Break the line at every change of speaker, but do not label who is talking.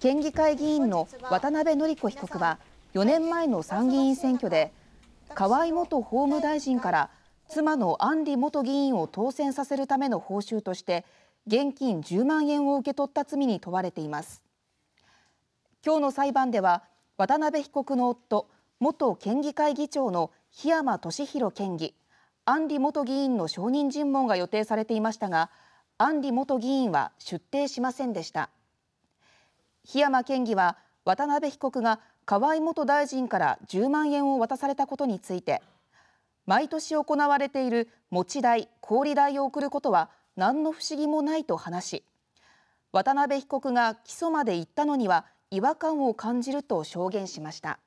県議会議員の渡辺典子被告は4年前の参議院選挙で河井元法務大臣から妻の案里元議員を当選させるための報酬として現金10万円を受け取った罪に問われています今日の裁判では渡辺被告の夫元県議会議長の檜山俊博県議案里元議員の証人尋問が予定されていましたが案里元議員は出廷しませんでした檜山県議は渡辺被告が河井元大臣から10万円を渡されたことについて毎年行われている持ち代、小売代を送ることは何の不思議もないと話し渡辺被告が起訴まで行ったのには違和感を感じると証言しました。